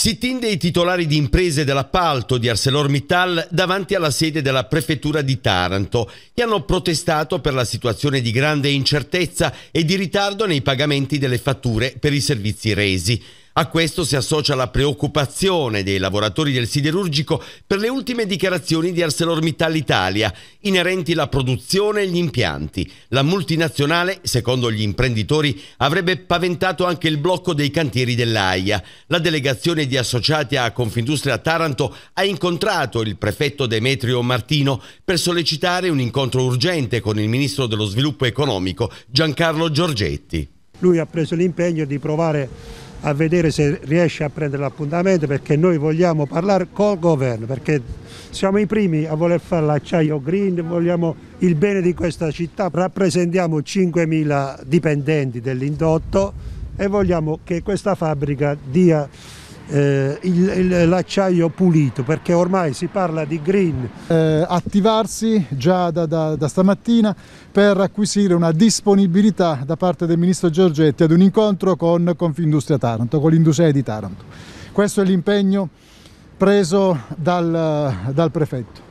Sit-in dei titolari di imprese dell'appalto di ArcelorMittal davanti alla sede della prefettura di Taranto, che hanno protestato per la situazione di grande incertezza e di ritardo nei pagamenti delle fatture per i servizi resi. A questo si associa la preoccupazione dei lavoratori del siderurgico per le ultime dichiarazioni di ArcelorMittal Italia inerenti alla produzione e gli impianti. La multinazionale, secondo gli imprenditori, avrebbe paventato anche il blocco dei cantieri dell'AIA. La delegazione di associati a Confindustria Taranto ha incontrato il prefetto Demetrio Martino per sollecitare un incontro urgente con il ministro dello sviluppo economico Giancarlo Giorgetti. Lui ha preso l'impegno di provare a vedere se riesce a prendere l'appuntamento perché noi vogliamo parlare col governo perché siamo i primi a voler fare l'acciaio green, vogliamo il bene di questa città, rappresentiamo 5.000 dipendenti dell'indotto e vogliamo che questa fabbrica dia eh, l'acciaio pulito perché ormai si parla di green. Eh, attivarsi già da, da, da stamattina per acquisire una disponibilità da parte del ministro Giorgetti ad un incontro con Confindustria Taranto, con l'industria di Taranto. Questo è l'impegno preso dal, dal prefetto.